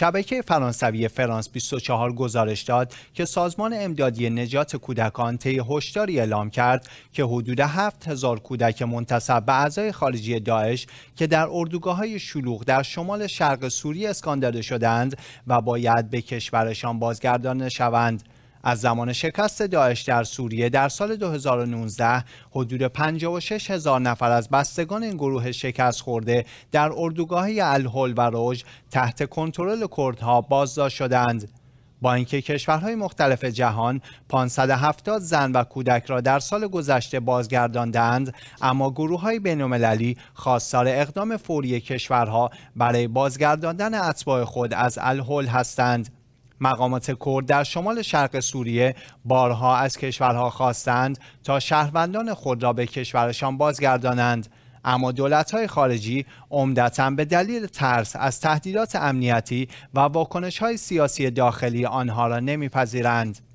شبکه فرانسوی فرانس 24 گزارش داد که سازمان امدادی نجات کودکان طی هشداری اعلام کرد که حدود 7000 کودک منتصب به اعضای خارجی داعش که در اردوگاه های شلوغ در شمال شرق سوریه اسکان داده شدند و باید به کشورشان بازگردانده شوند از زمان شکست داعش در سوریه در سال 2019 حدود 56 هزار نفر از بستگان این گروه شکست خورده در اردوگاه الهول و روج تحت کنترل کردها بازداشت شدند. با اینکه کشورهای مختلف جهان 570 زن و کودک را در سال گذشته بازگرداندند اما گروه های بینالمللی خواستار اقدام فوری کشورها برای بازگرداندن اتباع خود از الهول هستند مقامات کرد در شمال شرق سوریه بارها از کشورها خواستند تا شهروندان خود را به کشورشان بازگردانند اما دولت‌های خارجی عمدتا به دلیل ترس از تهدیدات امنیتی و واکنش‌های سیاسی داخلی آنها را نمی‌پذیرند.